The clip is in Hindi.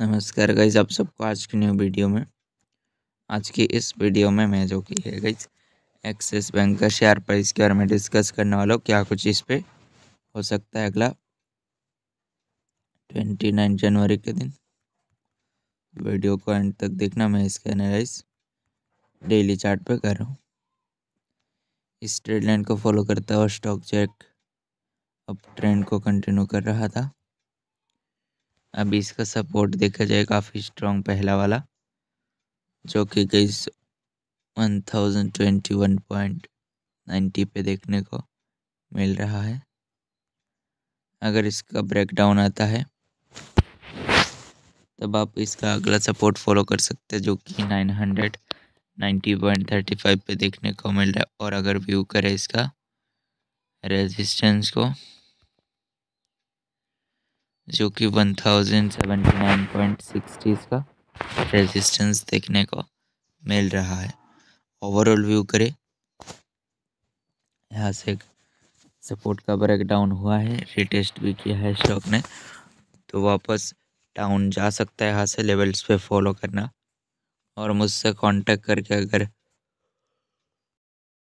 नमस्कार गाइज आप सबको आज की न्यू वीडियो में आज की इस वीडियो में मैं जो कि है गाइज एक्सिस बैंक का शेयर प्राइस के बारे में डिस्कस करने वाला हूँ क्या कुछ इस पर हो सकता है अगला ट्वेंटी नाइन जनवरी के दिन वीडियो को एंड तक देखना मैं इसका एनालाइज डेली चार्ट पे कर रहा हूँ इस ट्रेड लाइन को फॉलो करता हुआ स्टॉक चेक अब ट्रेंड को कंटिन्यू कर रहा था अब इसका सपोर्ट देखा जाए काफ़ी स्ट्रॉन्ग पहला वाला जो कि गई one thousand twenty one point ninety पे देखने को मिल रहा है अगर इसका ब्रेकडाउन आता है तब आप इसका अगला सपोर्ट फॉलो कर सकते हैं जो कि nine hundred ninety point thirty five पे देखने को मिल रहा है और अगर व्यू करें इसका रेजिस्टेंस को जो कि 1079.60 का रेजिस्टेंस देखने को मिल रहा है ओवरऑल व्यू करें यहाँ से सपोर्ट का ब्रेक डाउन हुआ है रिटेस्ट भी किया है स्टॉक ने तो वापस डाउन जा सकता है यहाँ से लेवल्स पे फॉलो करना और मुझसे कांटेक्ट करके अगर